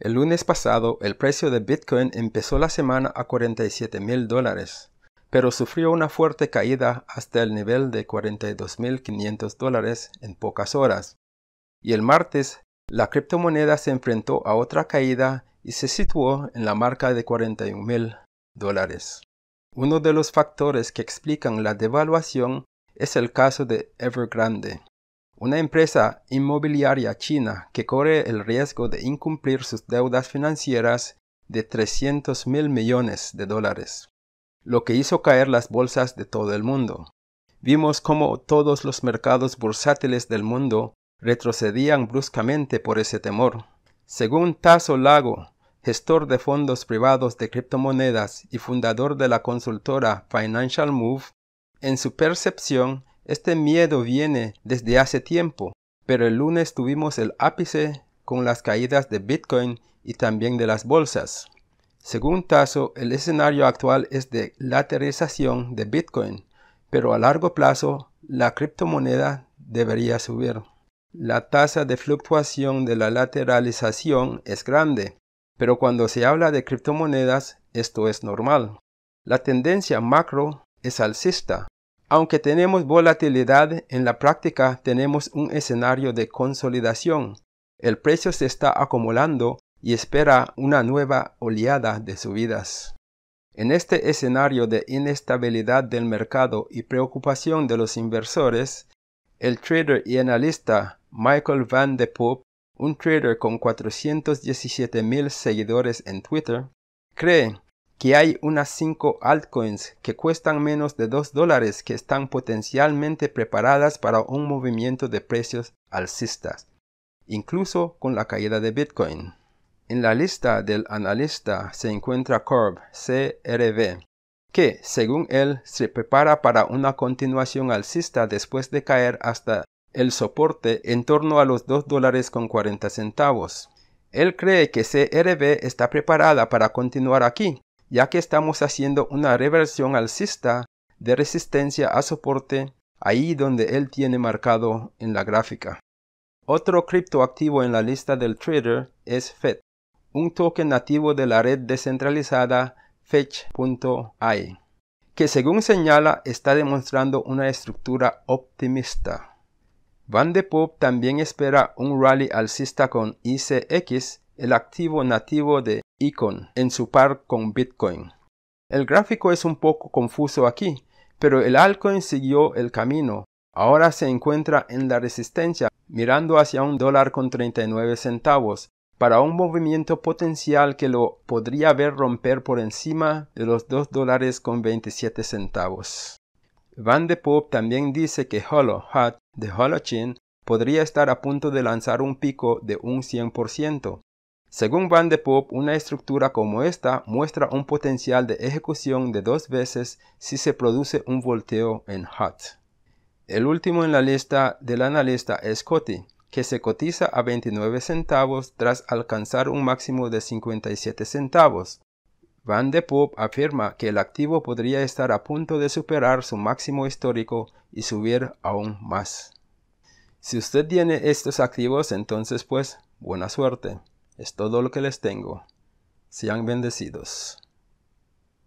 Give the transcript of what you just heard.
El lunes pasado, el precio de Bitcoin empezó la semana a 47 mil dólares, pero sufrió una fuerte caída hasta el nivel de 42.500 dólares en pocas horas. Y el martes, la criptomoneda se enfrentó a otra caída y se situó en la marca de $41,000. dólares. Uno de los factores que explican la devaluación es el caso de Evergrande, una empresa inmobiliaria china que corre el riesgo de incumplir sus deudas financieras de 300 mil millones de dólares, lo que hizo caer las bolsas de todo el mundo. Vimos cómo todos los mercados bursátiles del mundo retrocedían bruscamente por ese temor. Según Tasso Lago, gestor de fondos privados de criptomonedas y fundador de la consultora Financial Move, en su percepción, este miedo viene desde hace tiempo, pero el lunes tuvimos el ápice con las caídas de Bitcoin y también de las bolsas. Según Tasso, el escenario actual es de lateralización de Bitcoin, pero a largo plazo la criptomoneda debería subir. La tasa de fluctuación de la lateralización es grande, pero cuando se habla de criptomonedas esto es normal. La tendencia macro es alcista, aunque tenemos volatilidad, en la práctica tenemos un escenario de consolidación. El precio se está acumulando y espera una nueva oleada de subidas. En este escenario de inestabilidad del mercado y preocupación de los inversores, el trader y analista Michael Van de Poop, un trader con 417,000 mil seguidores en Twitter, cree que hay unas 5 altcoins que cuestan menos de 2 dólares que están potencialmente preparadas para un movimiento de precios alcistas, incluso con la caída de Bitcoin. En la lista del analista se encuentra Corb, CRV, que, según él, se prepara para una continuación alcista después de caer hasta el soporte en torno a los 2 dólares con 40 centavos. Él cree que CRB está preparada para continuar aquí, ya que estamos haciendo una reversión alcista de resistencia a soporte ahí donde él tiene marcado en la gráfica. Otro criptoactivo en la lista del trader es FED, un token nativo de la red descentralizada Fetch.ai, e, que según señala está demostrando una estructura optimista. Van de Pop también espera un rally alcista con ICX el activo nativo de Icon en su par con Bitcoin. El gráfico es un poco confuso aquí, pero el altcoin siguió el camino. Ahora se encuentra en la resistencia, mirando hacia un dólar con 39 centavos, para un movimiento potencial que lo podría ver romper por encima de los 2 dólares con 27 centavos. Van de Pop también dice que Holo Hat de Holochin podría estar a punto de lanzar un pico de un 100%, según Van de Pop, una estructura como esta muestra un potencial de ejecución de dos veces si se produce un volteo en HAT. El último en la lista del analista es Coty, que se cotiza a 29 centavos tras alcanzar un máximo de 57 centavos. Van de Pop afirma que el activo podría estar a punto de superar su máximo histórico y subir aún más. Si usted tiene estos activos, entonces pues, buena suerte. Es todo lo que les tengo. Sean bendecidos.